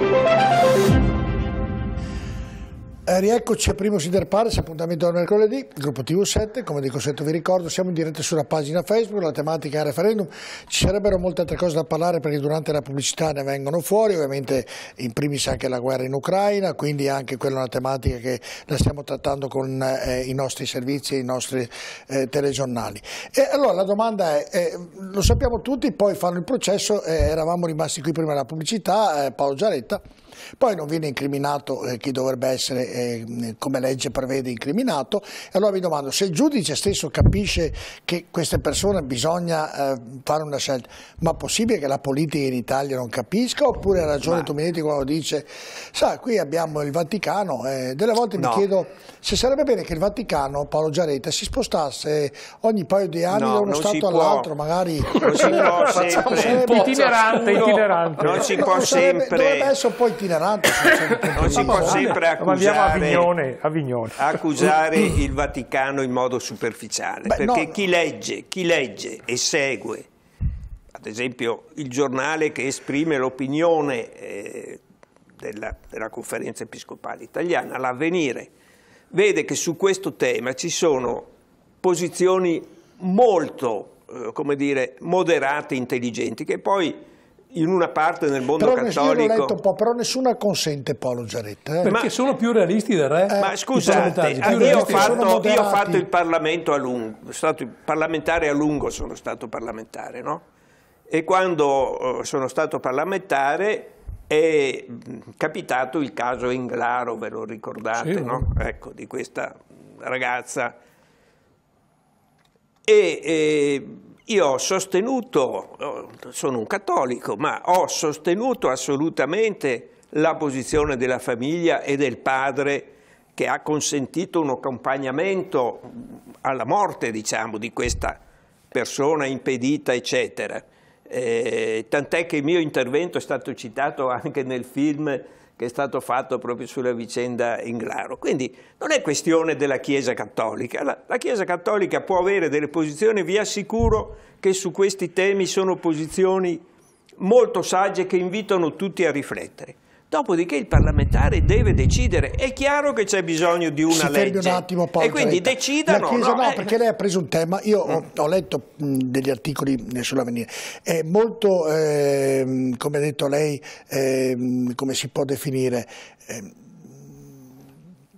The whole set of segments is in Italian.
Thank you. Eh, rieccoci a Primo Sider Siderpares, appuntamento a mercoledì, gruppo TV7, come di consueto vi ricordo, siamo in diretta sulla pagina Facebook, la tematica è referendum, ci sarebbero molte altre cose da parlare perché durante la pubblicità ne vengono fuori, ovviamente in primis anche la guerra in Ucraina, quindi anche quella è una tematica che la stiamo trattando con eh, i nostri servizi e i nostri eh, telegiornali. E allora la domanda è, eh, lo sappiamo tutti, poi fanno il processo, eh, eravamo rimasti qui prima della pubblicità, Paolo Giaretta poi non viene incriminato eh, chi dovrebbe essere, eh, come legge prevede, incriminato. Allora mi domando, se il giudice stesso capisce che queste persone bisogna eh, fare una scelta, ma possibile che la politica in Italia non capisca? Oppure ha ragione ma... Tominetti quando dice, sa, qui abbiamo il Vaticano, eh, delle volte no. mi chiedo se sarebbe bene che il Vaticano, Paolo Giaretta, si spostasse ogni paio di anni no, da uno Stato all'altro, magari... Non si può sempre. Itinerante, itinerante. Non si può sempre. Dovrebbe essere un po' itinerante Naranto non si può sempre eh, accusare, Avignone, accusare il Vaticano in modo superficiale, Beh, perché no. chi, legge, chi legge e segue, ad esempio il giornale che esprime l'opinione eh, della, della conferenza episcopale italiana, l'avvenire, vede che su questo tema ci sono posizioni molto, eh, come dire, moderate, intelligenti, che poi in una parte nel mondo però cattolico. letto un po', però nessuno consente Paolo Giaretta. Eh? Perché ma, sono più realisti del re. Eh, ma scusate, eh, io ho, fatto, io ho, fatto, il Parlamento a lungo, sono stato parlamentare a lungo, sono stato parlamentare, no? E quando eh, sono stato parlamentare è mm, capitato il caso Inglaro, ve lo ricordate, sì, no? Ecco, di questa ragazza. e, e io ho sostenuto, eh, sono un cattolico, ma ho sostenuto assolutamente la posizione della famiglia e del padre che ha consentito un accompagnamento alla morte, diciamo, di questa persona impedita, eccetera. Eh, tant'è che il mio intervento è stato citato anche nel film che è stato fatto proprio sulla vicenda Inglaro. Quindi non è questione della Chiesa Cattolica, la, la, Chiesa Cattolica può avere delle posizioni, vi assicuro che su questi temi sono posizioni molto sagge che invitano tutti a riflettere. Dopodiché il parlamentare deve decidere. È chiaro che c'è bisogno di una si legge. un attimo poi. E quindi Retta. decidano. La Chiesa no, no eh. perché lei ha preso un tema. Io ho, ho letto degli articoli sull'avvenire. È molto, eh, come ha detto lei, eh, come si può definire ehm,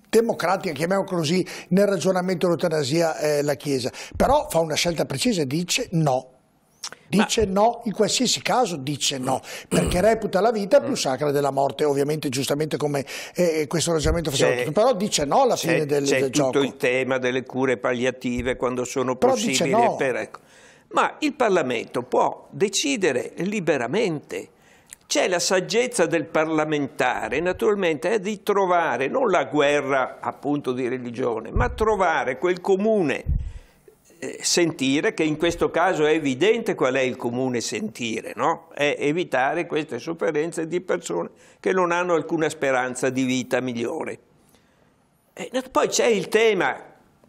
democratica, chiamiamo così, nel ragionamento dell'eutanasia eh, la Chiesa, però fa una scelta precisa e dice no Dice Ma... no, in qualsiasi caso dice no, perché reputa la vita più sacra della morte, ovviamente giustamente come eh, questo ragionamento faceva tutto, però dice no alla fine del, del tutto gioco. tutto il tema delle cure palliative quando sono però possibili. No. Per, ecco. Ma il Parlamento può decidere liberamente, c'è la saggezza del parlamentare, naturalmente, è eh, di trovare non la guerra appunto di religione, ma trovare quel comune eh, sentire, che in questo caso è evidente qual è il comune sentire, no? è evitare queste sofferenze di persone che non hanno alcuna speranza di vita migliore. E eh, poi c'è il tema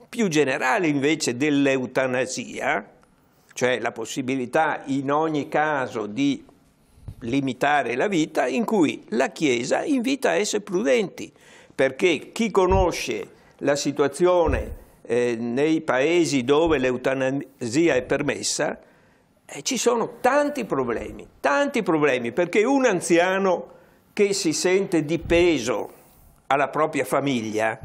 più generale invece dell'eutanasia, cioè la possibilità in ogni caso di limitare la vita, in cui la Chiesa invita a essere prudenti, perché chi conosce la situazione eh, nei paesi dove l'eutanasia è permessa, eh, ci sono tanti problemi, tanti problemi, perché un anziano che si sente di peso alla propria famiglia,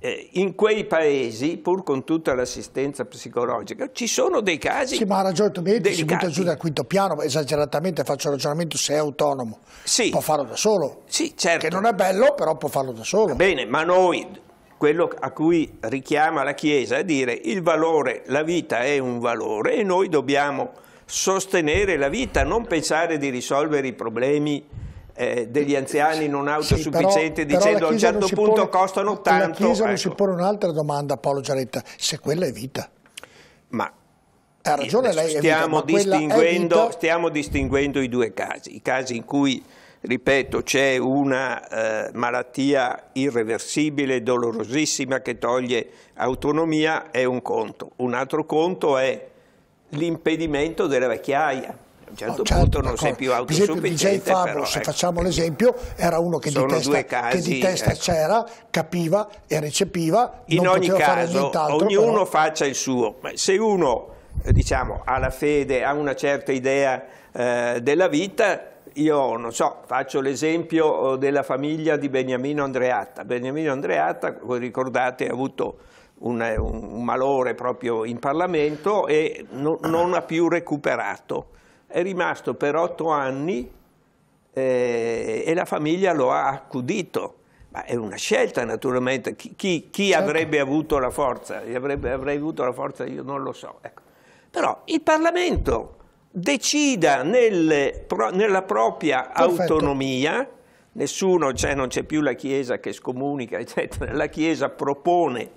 eh, in quei paesi, pur con tutta l'assistenza psicologica, ci sono dei casi. Sì, ma ha ragione tu, Tometti, si butta giù dal quinto piano, esageratamente faccio il ragionamento se è autonomo. Sì. Può farlo da solo. Sì, certo. Che non è bello, però può farlo da solo. Va bene, ma noi quello a cui richiama la Chiesa, a dire il valore, la vita è un valore e noi dobbiamo sostenere la vita, non pensare di risolvere i problemi eh, degli anziani non autosufficienti sì, però, dicendo però a un certo punto pone, costano tanto. La Chiesa ecco. non si ecco. pone un'altra domanda, Paolo Giaretta, se quella è vita. Ma ha ragione lei. Stiamo, vita, ma distinguendo, stiamo distinguendo i due casi, i casi in cui ripeto, c'è una eh, malattia irreversibile, dolorosissima che toglie autonomia, è un conto. Un altro conto è l'impedimento della vecchiaia. A un certo, no, oh, certo punto non sei più autosufficiente. Fabro, però, se ecco, facciamo l'esempio, era uno che di testa, casi, che di testa ecco. c'era, capiva e recepiva, In ogni caso, ognuno però... faccia il suo. Se uno eh, diciamo, ha la fede, ha una certa idea eh, della vita, io non so, faccio l'esempio eh, della famiglia di Beniamino Andreatta. Beniamino Andreatta, voi ricordate, ha avuto eh, un, un malore proprio in Parlamento e no, non ha più recuperato. È rimasto per otto anni eh, e la famiglia lo ha accudito. Ma è una scelta naturalmente, chi, chi, chi certo. avrebbe avuto la forza? Avrebbe, avrei avuto la forza, io non lo so. Ecco. Però il Parlamento decida nel, pro, nella propria Perfetto. autonomia, nessuno, cioè non c'è più la Chiesa che scomunica, eccetera, la Chiesa propone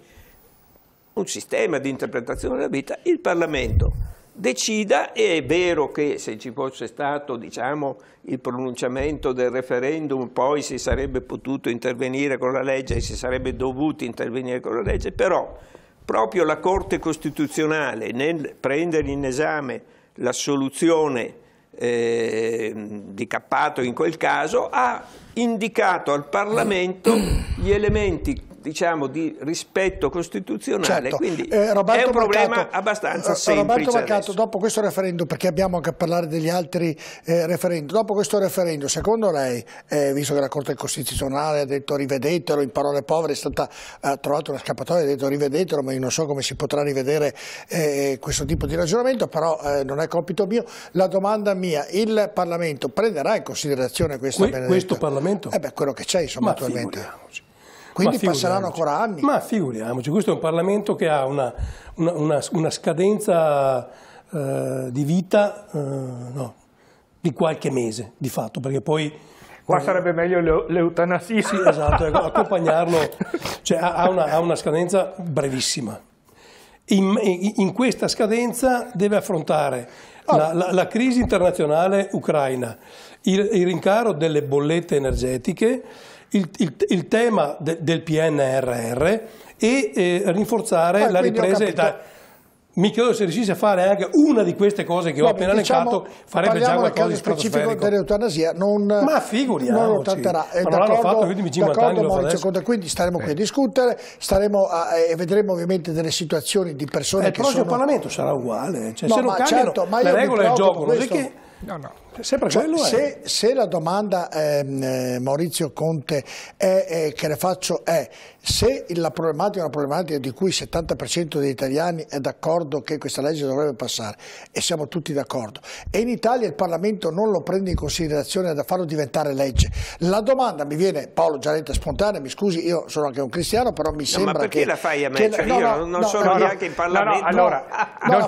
un sistema di interpretazione della vita, il Parlamento decida e è vero che se ci fosse stato diciamo, il pronunciamento del referendum poi si sarebbe potuto intervenire con la legge e si sarebbe dovuto intervenire con la legge, però proprio la Corte Costituzionale nel prendere in esame la soluzione eh, di Cappato in quel caso, ha indicato al Parlamento gli elementi diciamo, di rispetto costituzionale. Certo. Quindi eh, è un Marcato, problema abbastanza eh, semplice. Roberto Marcato, dopo questo referendum, perché abbiamo anche a parlare degli altri eh, referendum, dopo questo referendum, secondo lei, eh, visto che la Corte Costituzionale ha detto rivedetelo, in parole povere è stata trovata una scappatoia, ha detto rivedetelo, ma io non so come si potrà rivedere eh, questo tipo di ragionamento, però eh, non è compito mio. La domanda mia, il Parlamento prenderà in considerazione questa que benedetta... Questo Parlamento? Eh beh, quello che c'è, insomma, ma attualmente. Figuriamoci. Quindi passeranno ancora anni. Ma figuriamoci, questo è un Parlamento che ha una, una, una, una scadenza eh, di vita eh, no, di qualche mese, di fatto, perché poi... Qua sarebbe meglio l'eutanasia. Sì, esatto, ecco, accompagnarlo, cioè ha, ha, ha una scadenza brevissima. In, in, questa scadenza deve affrontare ah. la, la, la, crisi internazionale ucraina, il, il rincaro delle bollette energetiche, il, il, il tema de, del PNRR e eh, rinforzare ah, la ripresa italiana mi chiedo se riuscisse a fare anche una di queste cose che no, ho appena diciamo, elencato, farebbe già qualcosa di specifico dell'eutanasia. Non, ma figuriamoci, non, eh, non l'hanno fatto gli ultimi 50 anni lo fa Quindi staremo eh. qui a eh. discutere, a, eh, e vedremo ovviamente delle situazioni di persone eh, che sono... Il prossimo Parlamento sarà uguale, cioè, no, se non cambiano certo, le regole del gioco, non è che... No, no. Sempre cioè, quello se, è. se la domanda ehm, eh, Maurizio Conte è, eh, che le faccio è se la problematica è una problematica di cui il 70% degli italiani è d'accordo che questa legge dovrebbe passare e siamo tutti d'accordo e in Italia il Parlamento non lo prende in considerazione da farlo diventare legge la domanda mi viene Paolo Giannetta spontanea mi scusi io sono anche un cristiano però mi no, sembra ma perché che, la fai a me? cioè, no, io no, non sono neanche in Parlamento allora, non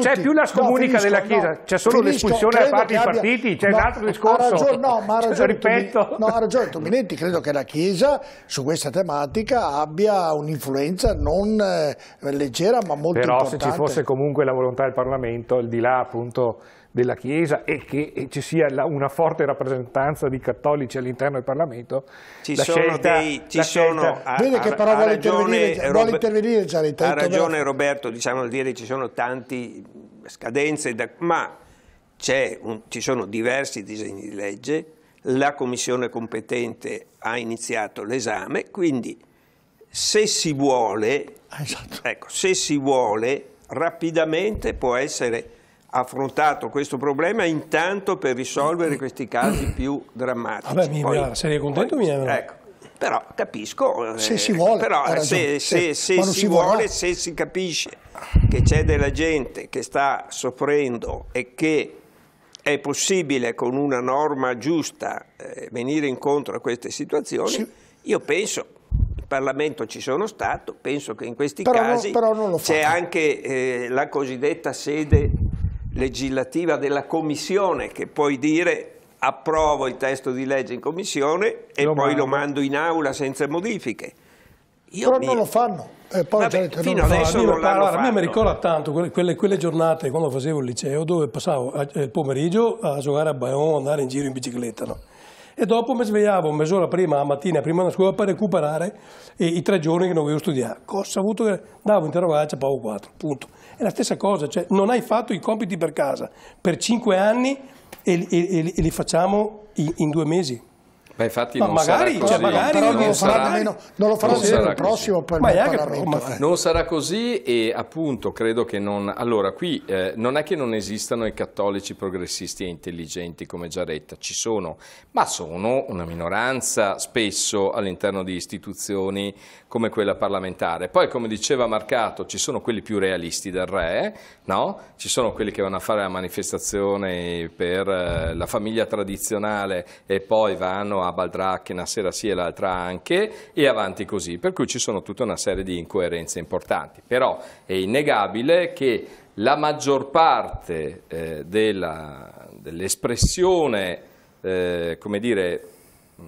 c'è più la scomunica della Chiesa c'è solo l'espulsione a parte i partiti capiti? C'è ma, un altro discorso. Ha ragione, no, ma ha cioè, ragione, ripeto. no, ha ragione Tominetti, credo che la Chiesa su questa tematica abbia un'influenza non eh, leggera ma molto Però importante. Però se ci fosse comunque la volontà del Parlamento, al di là appunto della Chiesa e che e ci sia la, una forte rappresentanza di cattolici all'interno del Parlamento. Ci la sono scelta, dei... Ci sono, scelta, a, vede che però vuole, ragione, intervenire, Ha ragione Roberto, diciamo al dire ci sono tante scadenze, da, ma un, ci sono diversi disegni di legge, la commissione competente ha iniziato l'esame, quindi se si vuole, ah, esatto. ecco, se si vuole rapidamente può essere affrontato questo problema intanto per risolvere questi casi più drammatici. Vabbè, mi, poi, sarei contento poi, mi ecco, però capisco, eh, se si vuole, però, se, se, se si, si vuole, se si capisce che c'è della gente che sta soffrendo e che è possibile con una norma giusta eh, venire incontro a queste situazioni, sì. io penso, in Parlamento ci sono stato, penso che in questi però casi c'è anche eh, la cosiddetta sede legislativa della Commissione che puoi dire approvo il testo di legge in Commissione e lo poi mando. lo mando in aula senza modifiche. Io Però mi... non lo fanno. Eh, poi Vabbè, certo, fino non adesso non l'hanno A me mi ricorda tanto quelle, quelle, quelle, giornate quando facevo il liceo dove passavo eh, il pomeriggio a giocare a Bayon, andare in giro in bicicletta. No? E dopo mi svegliavo mezz'ora prima, la mattina, prima della scuola, per recuperare eh, i tre giorni che non avevo studiato. Cosa ho avuto? Che... Davo interrogaccia, pagavo quattro, punto. È la stessa cosa, cioè non hai fatto i compiti per casa per cinque anni e, e, e, e li facciamo in, in due mesi. Ma infatti ma non magari, sarà così. Cioè, magari non, non, sarà, nemmeno, non, lo farà il prossimo per ma il Parlamento. Che, non sarà così e appunto credo che non... Allora, qui eh, non è che non esistano i cattolici progressisti e intelligenti come Giaretta, ci sono, ma sono una minoranza spesso all'interno di istituzioni come quella parlamentare. Poi, come diceva Marcato, ci sono quelli più realisti del re, no? Ci sono quelli che vanno a fare la manifestazione per eh, la famiglia tradizionale e poi vanno a a Baldracche una sera sì e l'altra anche e avanti così, per cui ci sono tutta una serie di incoerenze importanti. Però è innegabile che la maggior parte eh, dell'espressione, eh, come dire, mm,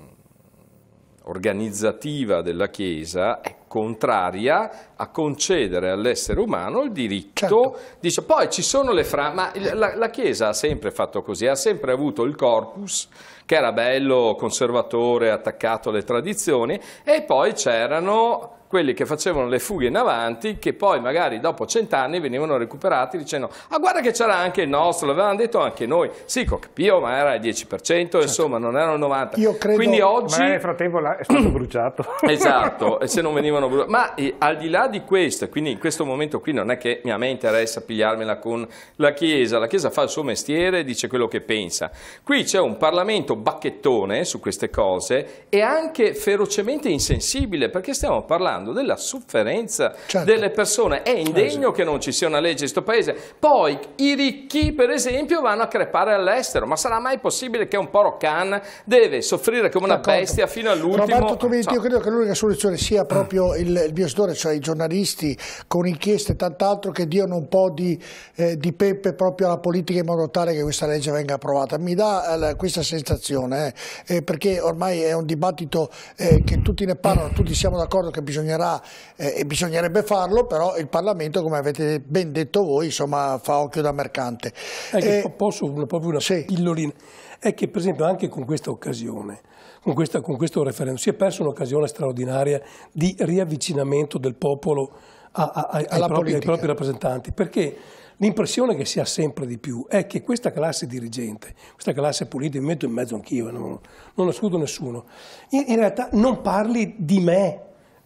organizzativa della Chiesa è contraria a concedere all'essere umano il diritto, certo. dice poi ci sono le fra, ma la, la Chiesa ha sempre fatto così, ha sempre avuto il corpus che era bello, conservatore, attaccato alle tradizioni e poi c'erano quelli che facevano le fughe in avanti, che poi magari dopo cent'anni venivano recuperati dicendo ah guarda che c'era anche il nostro, l'avevamo detto anche noi, sì capivo ma era il 10%, certo. insomma non erano il 90%, Io credo... quindi oggi... Ma nel frattempo è stato bruciato. esatto, e se non venivano bruciati, ma eh, al di là di questo, quindi in questo momento qui non è che a me interessa pigliarmela con la Chiesa, la Chiesa fa il suo mestiere, dice quello che pensa, qui c'è un Parlamento bacchettone su queste cose e anche ferocemente insensibile perché stiamo parlando parlando della sofferenza certo. delle persone. È indegno eh, che non ci sia una legge in questo paese. Poi i ricchi, per esempio, vanno a crepare all'estero. Ma sarà mai possibile che un poro can deve soffrire come una bestia fino all'ultimo? Roberto Tomiti, so. io credo che l'unica soluzione sia proprio il, il biosettore, cioè i giornalisti con inchieste e tant'altro che diano un po' di, eh, di, pepe proprio alla politica in modo tale che questa legge venga approvata. Mi dà eh, questa sensazione, eh, eh, perché ormai è un dibattito eh, che tutti ne parlano, tutti siamo d'accordo che bisogna bisognerà eh, e bisognerebbe farlo, però il Parlamento, come avete ben detto voi, insomma, fa occhio da mercante. Ecco, eh, posso una, proprio una sì. pillolina? È che per esempio anche con questa occasione, con, questa, con questo referendum, si è persa un'occasione straordinaria di riavvicinamento del popolo a, a, a, ai, propri, ai propri rappresentanti, perché L'impressione che si ha sempre di più è che questa classe dirigente, questa classe politica, mi metto in mezzo anch'io, eh, non, non escludo nessuno, in, in realtà non parli di me,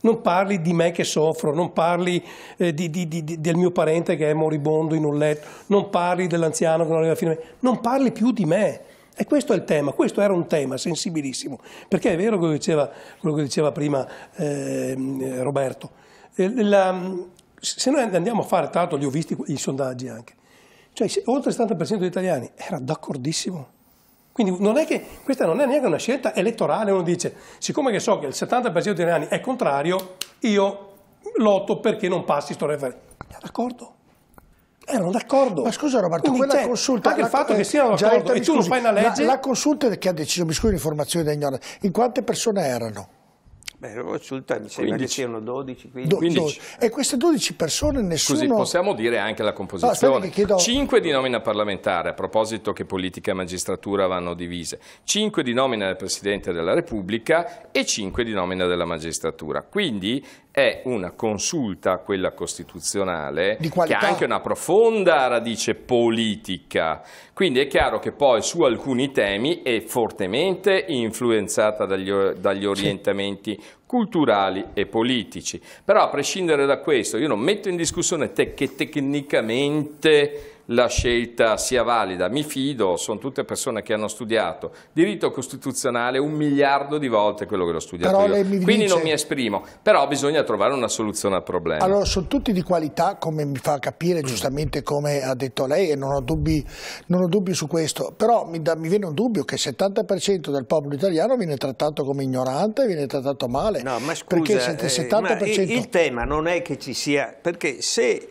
non parli di me che soffro, non parli eh, di, di, di, del mio parente che è moribondo in un letto, non parli dell'anziano che non arriva a fine, non parli più di me. E questo è il tema, questo era un tema sensibilissimo, perché è vero quello che diceva, quello che diceva prima ehm, eh, Roberto. La, se noi andiamo a fare, tra l'altro li ho visti i sondaggi anche, cioè oltre il 70% degli italiani era d'accordissimo quindi non che, questa non è neanche una scelta elettorale, uno dice, siccome che so che il 70% degli anni è contrario, io lotto perché non passi sto referendum. D'accordo? Erano d'accordo. Ma scusa Roberto, Quindi quella consulta... Anche il fatto eh, che siano d'accordo e tu scusi, non fai una legge... La, la consulta che ha deciso, mi scusi l'informazione da ignora, in quante persone erano? Beh, Rosulta mi sembra 15. che siano 12, 15. 12. E queste 12 persone nessuno... Scusi, possiamo dire anche la composizione. No, 5 di nomina parlamentare, a proposito che politica e magistratura vanno divise. 5 di nomina del Presidente della Repubblica e 5 di nomina della magistratura. Quindi è una consulta, quella costituzionale, che ha anche una profonda radice politica. Quindi è chiaro che poi su alcuni temi è fortemente influenzata dagli, dagli orientamenti sì culturali e politici. Però a prescindere da questo, io non metto in discussione te che tecnicamente la scelta sia valida. Mi fido, sono tutte persone che hanno studiato diritto costituzionale un miliardo di volte quello che l'ho studiato però io. Quindi dice... non mi esprimo, però bisogna trovare una soluzione al problema. Allora, sono tutti di qualità, come mi fa capire giustamente come ha detto lei, e non ho dubbi, non ho dubbi su questo, però mi, da, mi, viene un dubbio che il 70% del popolo italiano viene trattato come ignorante, viene trattato male. No, ma scusa, perché il 70%... Eh, il, il tema non è che ci sia... perché se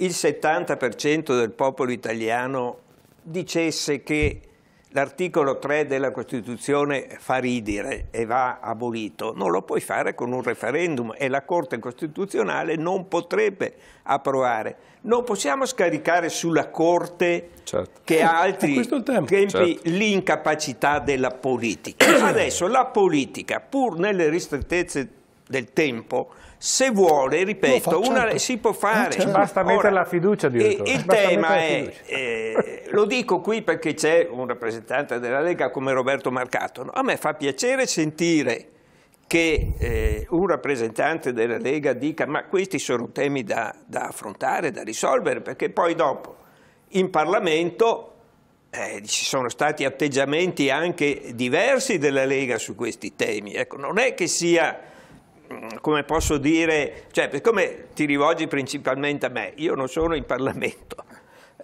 il 70% del popolo italiano dicesse che l'articolo 3 della Costituzione fa ridere e va abolito, non lo puoi fare con un referendum e la Corte Costituzionale non potrebbe approvare. Non possiamo scaricare sulla Corte certo. che ha altri tempi certo. l'incapacità della politica. Adesso la politica, pur nelle ristrettezze del tempo, se vuole, ripeto, una, certo. si può fare. Eh, certo. Basta mettere la fiducia eh, di e, Il tema è, eh, lo dico qui perché c'è un rappresentante della Lega come Roberto Marcato, no? a me fa piacere sentire che eh, un rappresentante della Lega dica ma questi sono temi da, da affrontare, da risolvere, perché poi dopo in Parlamento eh, ci sono stati atteggiamenti anche diversi della Lega su questi temi. Ecco, non è che sia Mm, come posso dire, cioè, siccome ti rivolgi principalmente a me, io non sono in Parlamento,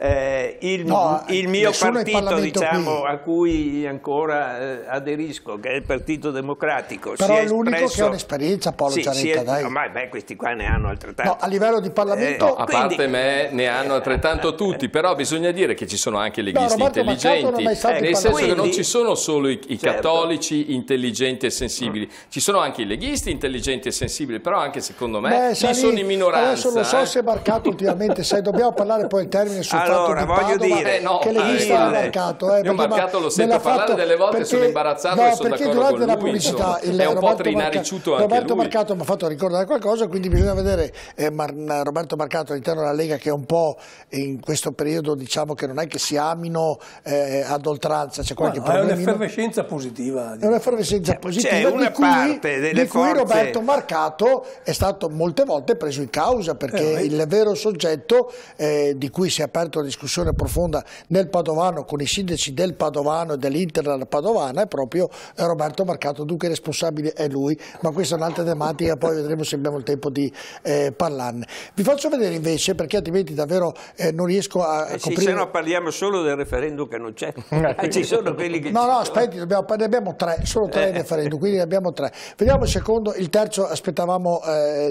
eh, il, no, il, mio partito diciamo, a cui ancora eh, aderisco, che è il Partito Democratico. Però è l'unico espresso... che ha un'esperienza, Paolo sì, Cianetta, è... dai. No, ma beh, questi qua ne hanno altrettanto. No, a livello di Parlamento... Eh, no, a quindi... parte me ne hanno eh, altrettanto eh, tutti, eh. però bisogna dire che ci sono anche leghisti intelligenti, nel senso quindi... che non ci sono solo i, i certo. cattolici intelligenti e sensibili, mm. ci sono anche i leghisti intelligenti e sensibili, però anche secondo me beh, ci sono in minoranza. Adesso lo so se è marcato ultimamente, sai, dobbiamo parlare poi in termini sul allora, allora, voglio dire, eh, no, che l'esiste eh, ha eh, marcato. Eh, io Marcato lo sento parlare fatto, delle volte, perché, sono imbarazzato no, e sono d'accordo con lui. la pubblicità il, è un Roberto po' trinaricciuto Marca, anche Roberto lui. Marcato mi ha fatto ricordare qualcosa, quindi bisogna vedere eh, Mar Roberto Marcato all'interno della Lega che è un po' in questo periodo diciamo che non è che si amino eh, ad oltranza, c'è qualche no, problema. È un'effervescenza positiva. È un'effervescenza cioè, positiva una di, parte cui, di cui Roberto Marcato è stato molte volte preso in causa perché il vero soggetto di cui si è aperto aperto discussione profonda nel Padovano con i sindaci del Padovano e dell'Inter della Padovana è proprio eh, Roberto Marcato, dunque responsabile è lui, ma questa è un'altra tematica, poi vedremo se abbiamo il tempo di eh, parlarne. Vi faccio vedere invece, perché altrimenti davvero eh, non riesco a, a eh coprire... se no parliamo solo del referendum che non c'è, eh, ci sono quelli che... No, no, aspetti, dobbiamo, ne abbiamo tre, solo tre eh. referendum, quindi ne abbiamo tre. Vediamo il secondo, il terzo aspettavamo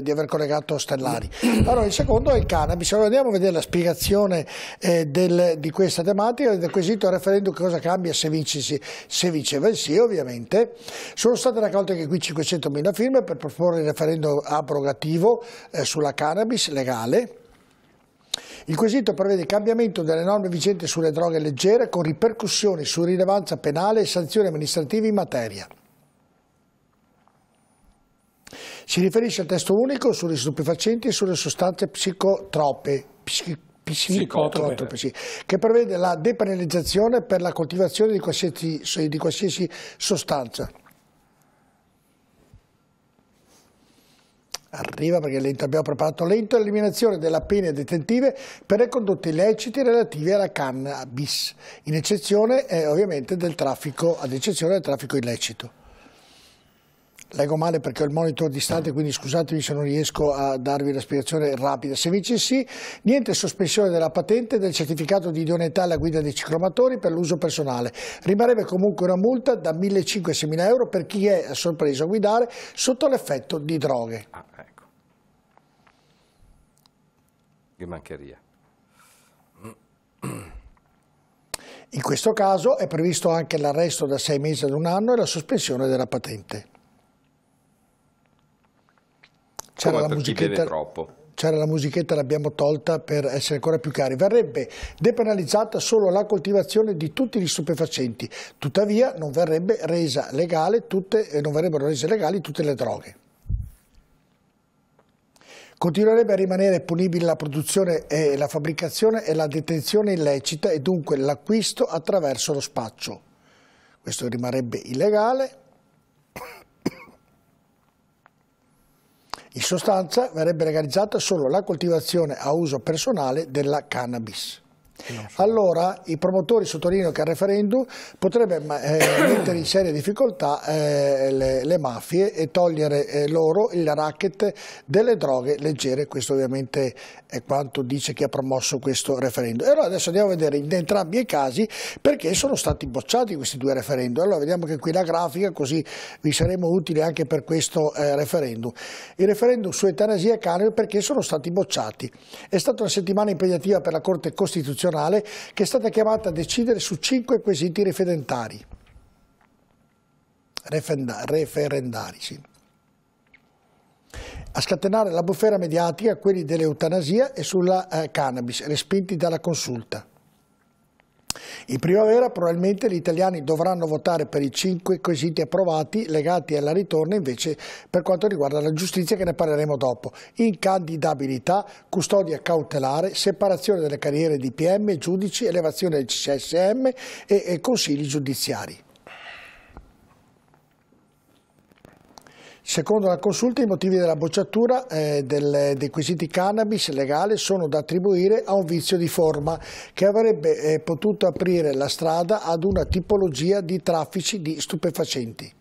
di aver collegato Stellari. Allora, il secondo è il cannabis, allora andiamo a vedere la spiegazione eh, del, di questa tematica, del quesito referendum cosa cambia se, vincisi, se vinceva il sì ovviamente. Sono state raccolte anche qui 500.000 firme per proporre il referendum abrogativo eh, sulla cannabis legale. Il quesito prevede il cambiamento delle norme vigenti sulle droghe leggere con ripercussioni su rilevanza penale e sanzioni amministrative in materia. Si riferisce al testo unico sugli stupefacenti e sulle sostanze psicotrope, psic PC, Cotro, che prevede la depenalizzazione per la coltivazione di qualsiasi, di qualsiasi sostanza. Arriva perché lento abbiamo preparato lento l'eliminazione della pena detentive per le condotte illecite relative alla cannabis, in eccezione eh, ovviamente del traffico, ad eccezione del traffico illecito leggo male perché ho il monitor distante, quindi scusatemi se non riesco a darvi la spiegazione rapida. Se dice sì, niente sospensione della patente del certificato di idoneità alla guida dei ciclomatori per l'uso personale. Rimarrebbe comunque una multa da 1.500 6.000 euro per chi è sorpreso a guidare sotto l'effetto di droghe. Ah, ecco. Che mancheria. In questo caso è previsto anche l'arresto da sei mesi ad un anno e la sospensione della patente c'era la musichetta troppo c'era la musichetta, l'abbiamo tolta per essere ancora più cari. Verrebbe depenalizzata solo la coltivazione di tutti gli stupefacenti, tuttavia non, tutte, eh, non verrebbero rese legali tutte le droghe. Continuerebbe a rimanere punibile la produzione e la fabbricazione e la detenzione illecita e dunque l'acquisto attraverso lo spaccio. Questo rimarrebbe illegale In sostanza verrebbe legalizzata solo la coltivazione a uso personale della cannabis. Allora i promotori sottolineano che il referendum potrebbe eh, mettere in serie difficoltà eh, le, le, mafie e togliere eh, loro il racket delle droghe leggere, questo ovviamente è quanto dice chi ha promosso questo referendum. E allora adesso andiamo a vedere in entrambi i casi perché sono stati bocciati questi due referendum. Allora vediamo che qui la grafica così vi saremo utili anche per questo eh, referendum. Il referendum su eutanasia e canone perché sono stati bocciati. È stata una settimana impegnativa per la Corte Costituzionale Costituzionale che è stata chiamata a decidere su cinque quesiti referendari. Refenda, referendari, sì. A scatenare la bufera mediatica quelli dell'eutanasia e sulla eh, cannabis, respinti dalla consulta. In primavera probabilmente gli italiani dovranno votare per i cinque quesiti approvati legati alla ritorna invece per quanto riguarda la giustizia che ne parleremo dopo. Incandidabilità, custodia cautelare, separazione delle carriere di PM, giudici, elevazione del CSM e, e consigli giudiziari. Secondo la Consulta i motivi della bocciatura eh, del, dei quesiti cannabis legale sono da attribuire a un vizio di forma che avrebbe eh, potuto aprire la strada ad una tipologia di traffici di stupefacenti.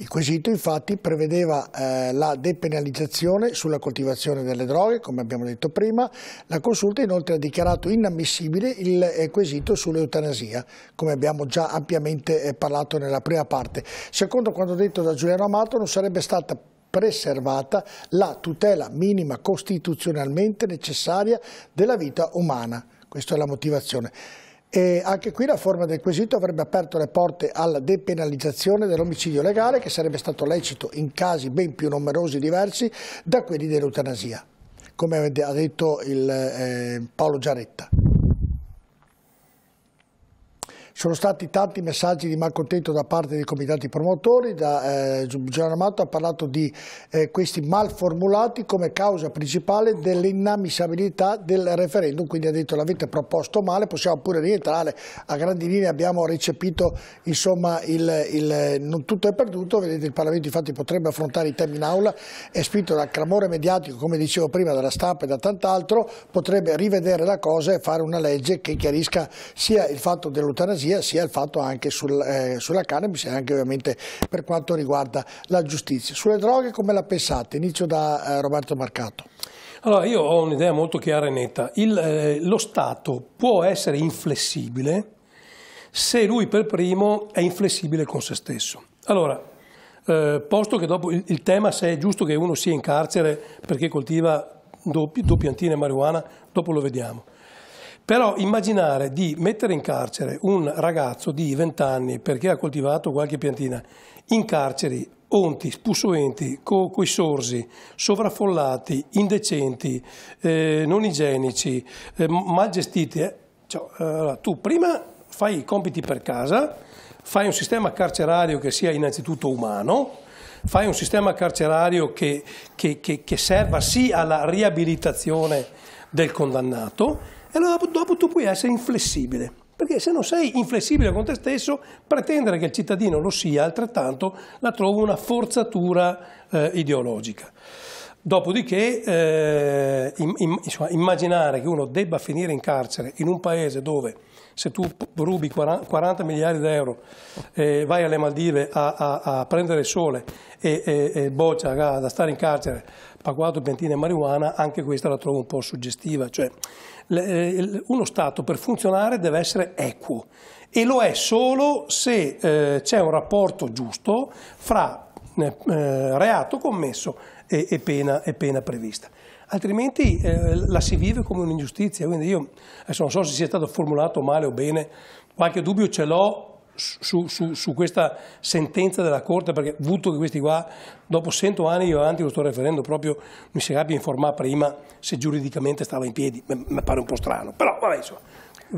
Il quesito infatti prevedeva eh, la depenalizzazione sulla coltivazione delle droghe, come abbiamo detto prima. La consulta inoltre ha dichiarato inammissibile il eh, quesito sull'eutanasia, come abbiamo già ampiamente eh, parlato nella prima parte. Secondo quanto detto da Giuliano Amato non sarebbe stata preservata la tutela minima costituzionalmente necessaria della vita umana. Questa è la motivazione. E anche qui la forma del quesito avrebbe aperto le porte alla depenalizzazione dell'omicidio legale che sarebbe stato lecito in casi ben più numerosi e diversi da quelli dell'eutanasia, come ha detto il, eh, Paolo Giaretta sono stati tanti messaggi di malcontento da parte dei comitati promotori, da, eh, Gian Amato ha parlato di eh, questi malformulati come causa principale dell'innamissabilità del referendum, quindi ha detto l'avete proposto male, possiamo pure rientrare, a grandi linee abbiamo recepito insomma il, il, non tutto è perduto, vedete il Parlamento infatti potrebbe affrontare i temi in aula, è spinto dal clamore mediatico come dicevo prima dalla stampa e da tant'altro, potrebbe rivedere la cosa e fare una legge che chiarisca sia il fatto dell'eutanasia l'eutanasia sia il fatto anche sul, eh, sulla cannabis e anche ovviamente per quanto riguarda la giustizia. Sulle droghe come la pensate? Inizio da eh, Roberto Marcato. Allora io ho un'idea molto chiara e netta. Il, eh, lo Stato può essere inflessibile se lui per primo è inflessibile con se stesso. Allora, eh, posto che dopo il, il, tema se è giusto che uno sia in carcere perché coltiva doppi, doppiantina e marijuana, dopo lo vediamo. Però immaginare di mettere in carcere un ragazzo di 20 anni perché ha coltivato qualche piantina in carceri onti, spussoenti, co- coi sorsi, sovraffollati, indecenti, eh, non igienici, eh, mal gestiti, eh. cioè, eh, allora, tu prima fai i compiti per casa, fai un sistema carcerario che sia innanzitutto umano, fai un sistema carcerario che, che, che, che serva sì alla riabilitazione del condannato, e allora dopo tu puoi essere inflessibile, perché se non sei inflessibile con te stesso, pretendere che il cittadino lo sia altrettanto la trovo una forzatura eh, ideologica. Dopodiché eh, in, insomma, immaginare che uno debba finire in carcere in un paese dove se tu rubi 40 miliardi d'euro eh, vai alle Maldive a, a, a prendere il sole e, e, e boccia da stare in carcere, pagato piantine e marijuana, anche questa la trovo un po' suggestiva. Cioè, eh, uno Stato per funzionare deve essere equo e lo è solo se eh, c'è un rapporto giusto fra eh, eh, reato commesso e, e, pena, e pena prevista altrimenti eh, la si vive come un'ingiustizia. Quindi io adesso non so se sia stato formulato male o bene, qualche dubbio ce l'ho su, su, su, questa sentenza della Corte, perché avuto che questi qua, dopo 100 anni io avanti con questo referendum, proprio mi si abbia informato prima se giuridicamente stava in piedi, mi pare un po' strano, però vabbè, insomma,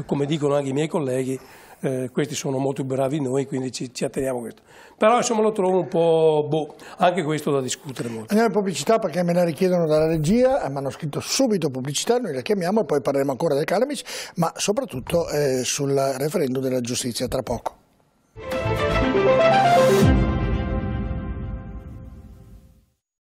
come dicono anche i miei colleghi, eh, questi sono molto bravi noi, quindi ci, ci, atteniamo a questo. Però insomma lo trovo un po' boh, anche questo da discutere molto. Andiamo in pubblicità perché me la richiedono dalla regia, eh, mi hanno scritto subito pubblicità, noi la chiamiamo e poi parleremo ancora del Calamis, ma soprattutto eh, sul referendum della giustizia tra poco. Música